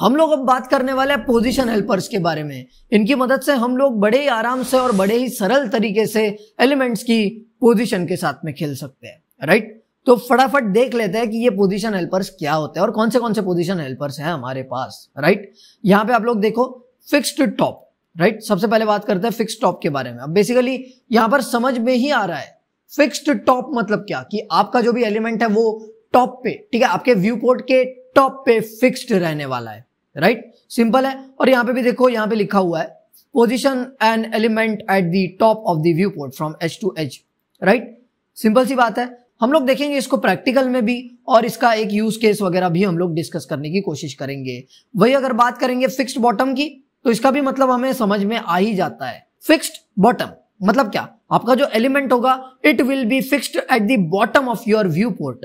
हम लोग अब बात करने वाले हैं पोजीशन हेल्पर्स के बारे में इनकी मदद से हम लोग बड़े ही आराम से और बड़े ही सरल तरीके से एलिमेंट्स की पोजीशन के साथ में खेल सकते हैं राइट तो फटाफट देख लेते हैं कि ये पोजीशन हेल्पर्स क्या होते हैं और कौन से कौन से पोजीशन हेल्पर्स हैं हमारे पास राइट यहाँ पे आप लोग देखो फिक्स्ड टॉप राइट सबसे पहले बात करते हैं फिक्स टॉप के बारे में अब बेसिकली यहाँ पर समझ में ही आ रहा है फिक्स्ड टॉप मतलब क्या कि आपका जो भी एलिमेंट है वो टॉप पे ठीक है आपके व्यू पोर्ट के टॉप पे फिक्स्ड रहने वाला है राइट right? सिंपल है और यहाँ पे भी देखो यहाँ पे लिखा हुआ है position and element at the top of the viewport from edge to edge right simple सी बात है हम लोग देखेंगे इसको प्रैक्टिकल में भी और इसका एक यूज केस वगैरह भी हम लोग डिस्कस करने की कोशिश करेंगे वही अगर बात करेंगे फिक्स्ड बॉटम की तो इसका भी मतलब हमें समझ में आ ही जाता है फिक्स्ड बॉटम मतलब क्या आपका जो एलिमेंट होगा it will be fixed at the bottom of your viewport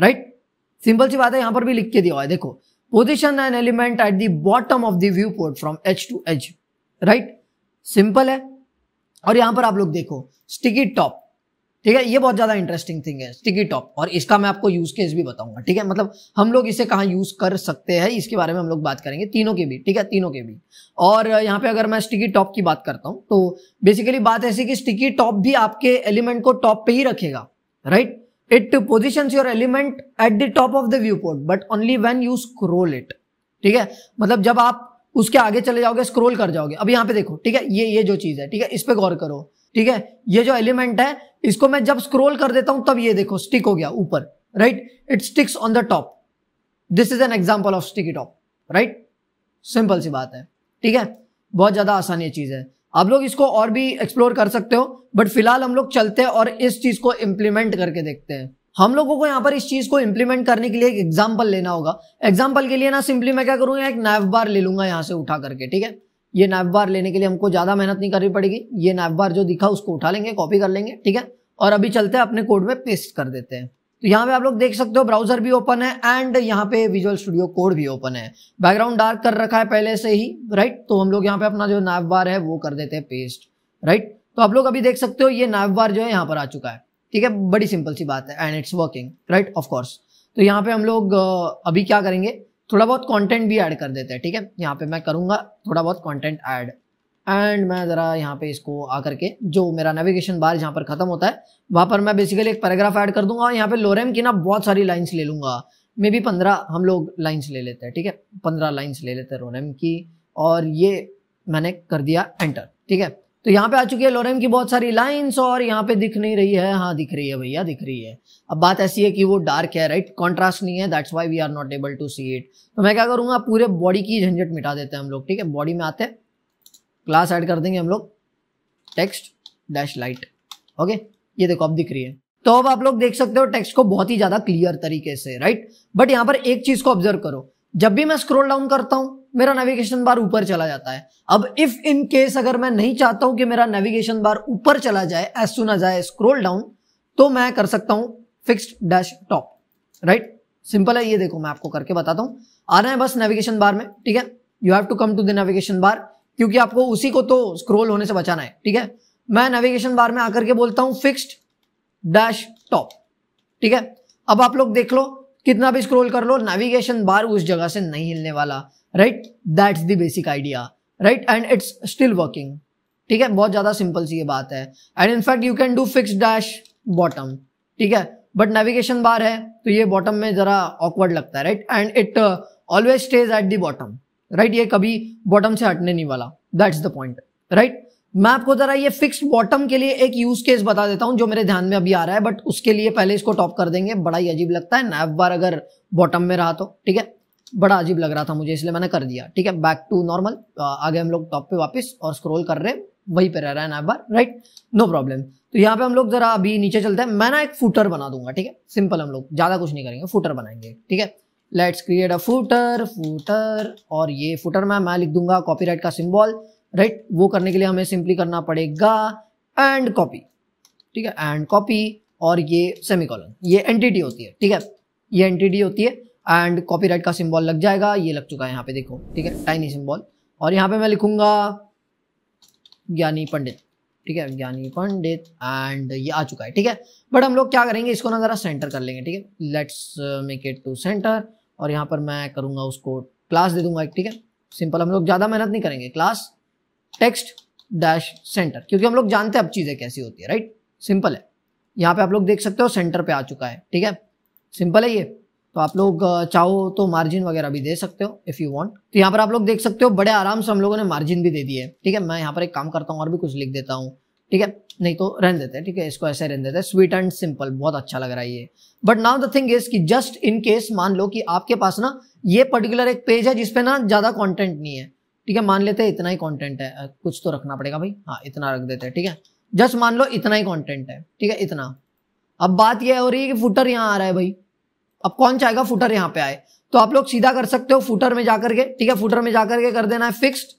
right simple सी बात है यहां पर भी लिख के दिया हुआ है देखो position an element at the bottom of the viewport from edge to edge right simple है और यहां पर आप लोग देखो sticky top ठीक है ये बहुत ज्यादा इंटरेस्टिंग थिंग है sticky top और इसका मैं आपको यूज केस भी बताऊंगा ठीक है मतलब हम लोग इसे कहाँ यूज कर सकते हैं इसके बारे में हम लोग बात करेंगे तीनों के भी ठीक है तीनों के भी और यहाँ पे अगर मैं स्टिकी टॉप की बात करता हूँ तो बेसिकली बात ऐसी कि स्टिकी टॉप भी आपके एलिमेंट को टॉप पे ही रखेगा right position your element at the top of the viewport but only when you scroll it ठीक है मतलब जब आप उसके आगे चले जाओगे स्क्रोल कर जाओगे अब यहां पे देखो ठीक है ये ये जो चीज है ठीक है इस पे गौर करो ठीक है ये जो एलिमेंट है इसको मैं जब स्क्रोल कर देता हूं तब ये देखो स्टिक हो गया ऊपर right it sticks on the top this is an example of sticky top right simple सी बात है ठीक है बहुत ज्यादा आसान ये चीज है आप लोग इसको और भी एक्सप्लोर कर सकते हो बट फिलहाल हम लोग चलते हैं और इस चीज़ को इम्प्लीमेंट करके देखते हैं हम लोगों को यहाँ पर इस चीज़ को इम्प्लीमेंट करने के लिए एक एग्जाम्पल लेना होगा एग्जाम्पल के लिए ना सिंपली मैं क्या करूँगा एक नाइफ बार ले लूंगा यहाँ से उठा करके ठीक है ये नाइफ बार लेने के लिए हमको ज़्यादा मेहनत नहीं करनी पड़ेगी ये नाइफ बार जो दिखा उसको उठा लेंगे कॉपी कर लेंगे ठीक है और अभी चलते हैं अपने कोड में पेस्ट कर देते हैं तो यहाँ पे आप लोग देख सकते हो ब्राउजर भी ओपन है एंड यहाँ पे विजुअल स्टूडियो कोड भी ओपन है बैकग्राउंड डार्क कर रखा है पहले से ही राइट तो हम लोग यहाँ पे अपना जो नाव बार है वो कर देते हैं पेस्ट राइट तो आप लोग अभी देख सकते हो ये नाव बार जो है यहाँ पर आ चुका है ठीक है बड़ी सिंपल सी बात है and it's working right of course तो यहाँ पे हम लोग अभी क्या करेंगे थोड़ा बहुत कॉन्टेंट भी एड कर देते हैं ठीक है यहाँ पे मैं करूंगा थोड़ा बहुत कॉन्टेंट एड एंड मैं ज़रा यहाँ पे इसको आकर के जो मेरा नेविगेशन बार जहाँ पर ख़त्म होता है वहाँ पर मैं बेसिकली एक पैराग्राफ ऐड कर दूंगा और यहाँ पे लोरेम की ना बहुत सारी लाइन्स ले लूँगा मे बी पंद्रह हम लोग लाइन्स ले लेते हैं ठीक है पंद्रह लाइन्स ले लेते हैं लोरेम की और ये मैंने कर दिया एंटर ठीक है तो यहाँ पे आ चुकी है लोरेम की बहुत सारी लाइंस और यहाँ पे दिख नहीं रही है हाँ दिख रही है भैया दिख रही है अब बात ऐसी है कि वो डार्क है राइट कॉन्ट्रास्ट नहीं है that's why we are not able to see it तो मैं क्या करूँगा पूरे बॉडी की झंझट मिटा देते हैं हम लोग ठीक है बॉडी में आते हैं क्लास ऐड कर देंगे हम लोग टेक्स्ट डैश लाइट ओके ये देखो अब दिख रही है तो अब आप लोग देख सकते हो टेक्स्ट को बहुत ही ज्यादा क्लियर तरीके से राइट बट यहां पर एक चीज को ऑब्जर्व करो जब भी मैं स्क्रोल डाउन करता हूं मेरा नेविगेशन बार ऊपर चला जाता है अब इफ इन केस अगर मैं नहीं चाहता हूं कि मेरा नेविगेशन बार ऊपर चला जाए एस सुन आ जाए स्क्रोल डाउन तो मैं कर सकता हूं fixed dash top right simple है ये देखो मैं आपको करके बताता हूं आ रहे हैं बस नेविगेशन बार में ठीक है you have to come to the navigation bar क्योंकि आपको उसी को तो स्क्रोल होने से बचाना है ठीक है मैं नेविगेशन बार में आकर के बोलता हूं फिक्स्ड डैश टॉप ठीक है अब आप लोग देख लो कितना भी स्क्रोल कर लो नेविगेशन बार उस जगह से नहीं हिलने वाला right that's the basic idea right and it's still working ठीक है बहुत ज्यादा सिंपल सी ये बात है and in fact you can do fix dash bottom ठीक है बट नेविगेशन बार है तो ये बॉटम में जरा ऑकवर्ड लगता है right and it always stays at bottom bottom right ये कभी बॉटम से हटने नहीं वाला दैट्स द पॉइंट राइट मैं आपको जरा ये फिक्स बॉटम के लिए एक यूज केस बता देता हूं जो मेरे ध्यान में अभी आ रहा है बट उसके लिए पहले इसको टॉप कर देंगे बड़ा ही अजीब लगता है नैब बार अगर बॉटम में रहा तो ठीक है बड़ा अजीब लग रहा था मुझे इसलिए मैंने कर दिया ठीक है बैक टू नॉर्मल आगे हम लोग टॉप पे वापस और स्क्रोल कर रहे हैं वहीं पे रह रहा है nav bar right no problem तो यहाँ पे हम लोग जरा अभी नीचे चलते हैं मैं ना एक फूटर बना दूंगा ठीक है सिंपल हम लोग ज्यादा कुछ नहीं करेंगे फूटर बनाएंगे ठीक है let's create a footer footer और ये फूटर में मैं लिख दूंगा कॉपीराइट का सिंबल राइट वो करने के लिए हमें सिंपली करना पड़ेगा एंड कॉपी ठीक है एंड कॉपी और ये सेमिकॉलन ये एंटिटी होती है ठीक है ये एंटिटी होती है एंड कॉपीराइट का सिंबल लग जाएगा ये लग चुका है यहाँ पे देखो ठीक है टाइनी सिंबल और यहाँ पे मैं लिखूंगा ज्ञानी पंडित ठीक है ज्ञानी पंडित एंड ये आ चुका है ठीक है बट हम लोग क्या करेंगे इसको ना ज़रा सेंटर कर लेंगे ठीक है let's make it to centre और यहाँ पर मैं करूँगा उसको क्लास दे दूंगा एक ठीक है सिंपल हम लोग ज़्यादा मेहनत नहीं करेंगे क्लास टेक्स्ट डैश सेंटर क्योंकि हम लोग जानते हैं अब चीज़ें कैसी होती है राइट सिंपल है यहाँ पे आप लोग देख सकते हो सेंटर पे आ चुका है ठीक है सिंपल है ये तो आप लोग चाहो तो मार्जिन वगैरह भी दे सकते हो इफ़ यू वांट तो यहाँ पर आप लोग देख सकते हो बड़े आराम से हम लोगों ने मार्जिन भी दे दिए ठीक है मैं यहाँ पर एक काम करता हूँ और भी कुछ लिख देता हूँ ठीक है नहीं तो रहने देते हैं ठीक है इसको ऐसे रहने देते हैं स्वीट एंड सिंपल बहुत अच्छा लग रहा है ये but now the thing is कि जस्ट इन केस मान लो कि आपके पास ना ये पर्टिकुलर एक पेज है जिसपे ना ज़्यादा कॉन्टेंट नहीं है ठीक है मान लेते हैं इतना ही कॉन्टेंट है कुछ तो रखना पड़ेगा भाई हाँ इतना रख देते हैं ठीक है जस्ट मान लो इतना ही कॉन्टेंट है ठीक है इतना अब बात यह हो रही है कि फुटर यहाँ आ रहा है भाई अब कौन चाहेगा फुटर यहाँ पे आए तो आप लोग सीधा कर सकते हो फुटर में जाकर के ठीक है फुटर में जाकर के कर देना है फिक्स्ड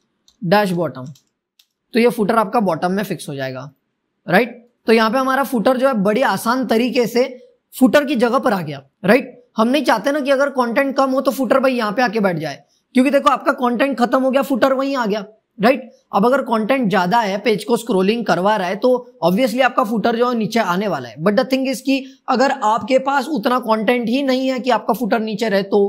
डैश बॉटम तो ये फुटर आपका बॉटम में फिक्स हो जाएगा राइट तो यहाँ पे हमारा फुटर जो है बड़ी आसान तरीके से फुटर की जगह पर आ गया राइट हम नहीं चाहते ना कि अगर कॉन्टेंट कम हो तो फुटर भाई यहाँ पे आके बैठ जाए क्योंकि देखो आपका कॉन्टेंट खत्म हो गया फुटर वहीं आ गया राइट अब अगर कंटेंट ज्यादा है पेज को स्क्रोलिंग करवा रहा है तो ऑब्वियसली आपका फुटर जो है नीचे आने वाला है बट द थिंग इज की अगर आपके पास उतना कॉन्टेंट ही नहीं है कि आपका फुटर नीचे रहे तो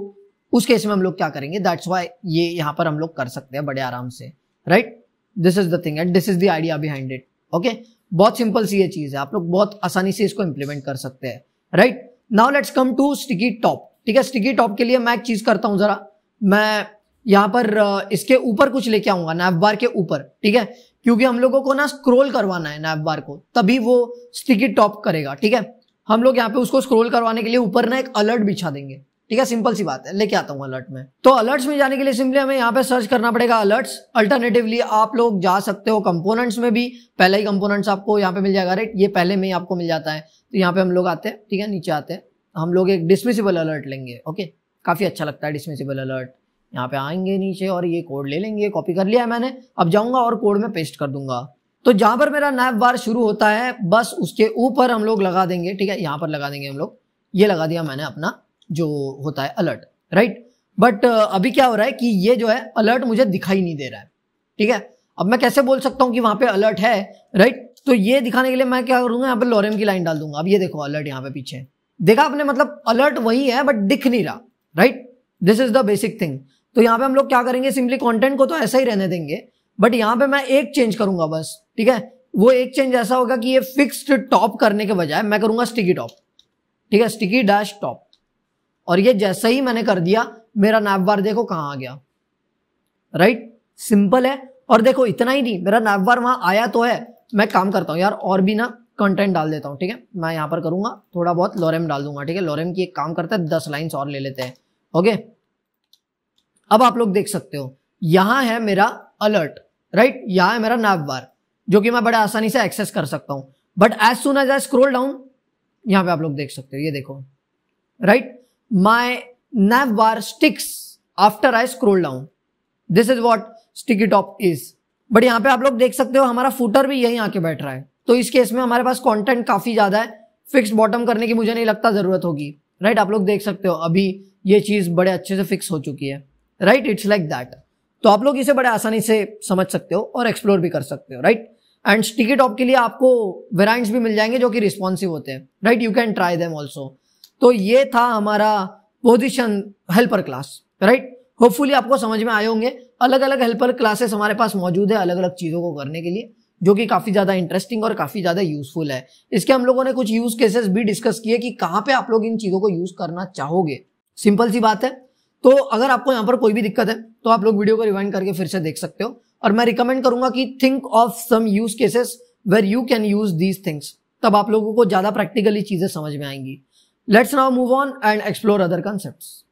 उस केस में हम लोग क्या करेंगे दैट्स वाई ये यहाँ पर हम लोग कर सकते हैं बड़े आराम से right this is the thing and this is the idea behind it okay बहुत सिंपल सी ये चीज है आप लोग बहुत आसानी से इसको इंप्लीमेंट कर सकते हैं right now let's come to sticky top ठीक है स्टिकी टॉप के लिए मैं एक चीज करता हूं जरा मैं यहाँ पर इसके ऊपर कुछ लेके आऊंगा नैप बार के ऊपर ठीक है क्योंकि हम लोगों को ना स्क्रोल करवाना है नैप बार को तभी वो स्टिकी टॉप करेगा ठीक है हम लोग यहाँ पे उसको स्क्रोल करवाने के लिए ऊपर ना एक अलर्ट बिछा देंगे ठीक है सिंपल सी बात है लेके आता हूँ अलर्ट में तो अलर्ट्स में जाने के लिए सिंपली हमें यहाँ पे सर्च करना पड़ेगा अलर्ट्स अल्टरनेटिवली आप लोग जा सकते हो कंपोनेंट्स में भी पहला ही कंपोनेंट्स आपको यहाँ पे मिल जाएगा रेट ये पहले में ही आपको मिल जाता है तो यहाँ पे हम लोग आते हैं ठीक है नीचे आते हैं हम लोग एक डिसमिसिबल अलर्ट लेंगे ओके काफी अच्छा लगता है डिसमिसिबल अलर्ट यहाँ पे आएंगे नीचे और ये कोड ले लेंगे कॉपी कर लिया है मैंने अब जाऊंगा और कोड में पेस्ट कर दूंगा तो जहां पर मेरा नैप बार शुरू होता है बस उसके ऊपर हम लोग लगा देंगे ठीक है यहाँ पर लगा देंगे हम लोग ये लगा दिया मैंने अपना जो होता है अलर्ट राइट बट अभी क्या हो रहा है कि ये जो है अलर्ट मुझे दिखाई नहीं दे रहा है ठीक है अब मैं कैसे बोल सकता हूँ कि वहां पे अलर्ट है राइट तो ये दिखाने के लिए मैं क्या करूंगा यहाँ पे लोरेम की लाइन डाल दूंगा अब ये देखो अलर्ट यहाँ पे पीछे देखा आपने मतलब अलर्ट वही है बट दिख नहीं रहा right this is the basic thing तो यहाँ पे हम लोग क्या करेंगे सिंपली कंटेंट को तो ऐसा ही रहने देंगे बट यहाँ पे मैं एक चेंज करूंगा बस ठीक है वो एक चेंज ऐसा होगा कि ये फिक्स्ड टॉप करने के बजाय मैं करूंगा स्टिकी टॉप ठीक है स्टिकी डैश टॉप और ये जैसे ही मैंने कर दिया मेरा नैप बार देखो कहां आ गया राइट सिंपल है और देखो इतना ही नहीं मेरा नैप बार वहां आया तो है मैं काम करता हूँ यार और भी ना कंटेंट डाल देता हूं ठीक है मैं यहां पर करूंगा थोड़ा बहुत लोरेम डाल दूंगा ठीक है लोरेम की एक काम करता है दस लाइन्स और ले लेते हैं ओके अब आप लोग देख सकते हो यहां है मेरा अलर्ट राइट यहां है मेरा नैप बार जो कि मैं बड़े आसानी से एक्सेस कर सकता हूं but as soon as I scroll down यहां पे आप लोग देख सकते हो ये देखो right my nav bar sticks after I scroll down this is what sticky top is but यहां पे आप लोग देख सकते हो हमारा फूटर भी यही आके बैठ रहा है तो इस केस में हमारे पास कंटेंट काफी ज्यादा है फिक्स बॉटम करने की मुझे नहीं लगता जरूरत होगी राइट आप लोग देख सकते हो अभी ये चीज बड़े अच्छे से फिक्स हो चुकी है राइट इट्स लाइक दैट तो आप लोग इसे बड़े आसानी से समझ सकते हो और एक्सप्लोर भी कर सकते हो राइट एंड स्टिकी टॉप के लिए आपको वेराइंट्स भी मिल जाएंगे जो कि रिस्पॉन्सिव होते हैं right you can try them also तो ये था हमारा position helper class right hopefully आपको समझ में आए होंगे अलग अलग हेल्पर क्लासेस हमारे पास मौजूद है अलग अलग चीज़ों को करने के लिए जो कि काफ़ी ज़्यादा इंटरेस्टिंग और काफ़ी ज़्यादा यूजफुल है इसके हम लोगों ने कुछ यूज़ केसेस भी डिस्कस किए कि कहाँ पे आप लोग इन चीज़ों को यूज़ करना चाहोगे सिंपल सी बात है तो अगर आपको यहाँ पर कोई भी दिक्कत है तो आप लोग वीडियो को रिवाइंड करके फिर से देख सकते हो और मैं रिकमेंड करूंगा कि think of some use cases where you can use these things तब आप लोगों को ज्यादा प्रैक्टिकली चीजें समझ में आएंगी let's now move on and explore other concept